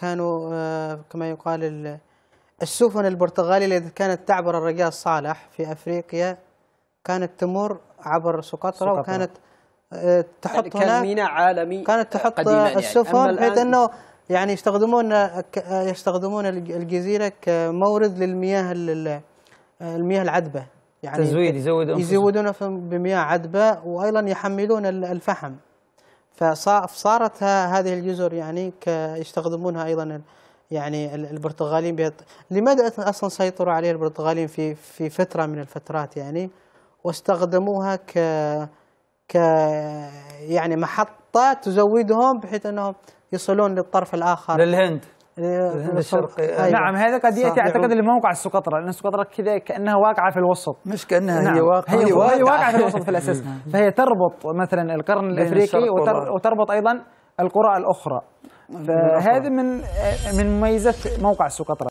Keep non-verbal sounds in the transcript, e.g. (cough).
كانوا آه، كما يقال السفن البرتغالية التي كانت تعبر الرجاء الصالح في أفريقيا كانت تمر عبر سقطرى وكانت آه، تحط يعني كان ميناء عالمي كانت تحط يعني. السفن يعني بحيث أنه يعني يستخدمون آه، يستخدمون الجزيرة كمورد للمياه المياه العذبة يعني تزويد يزودون يزودون بمياه عذبة وأيضا يحملون الفحم فصارت هذه الجزر يعني يستخدمونها ايضا يعني البرتغاليين بيط... لماذا اصلا سيطروا عليها البرتغاليين في في فتره من الفترات يعني واستخدموها ك ك يعني محطه تزودهم بحيث انهم يصلون للطرف الاخر للهند يعني الهند الشرقي أيوة. نعم هذا قد ياتي اعتقد لموقع السقطره لان السقطره كذا كانها واقعه في الوسط مش كانها نعم. هي واقعه هي, هي واقعه في الوسط (laughs) في الاساس نعم. فهي تربط مثلا القرن الافريقي وتر وتربط ايضا القرى الاخرى نعم. فهذه من من مميزات موقع السقطرة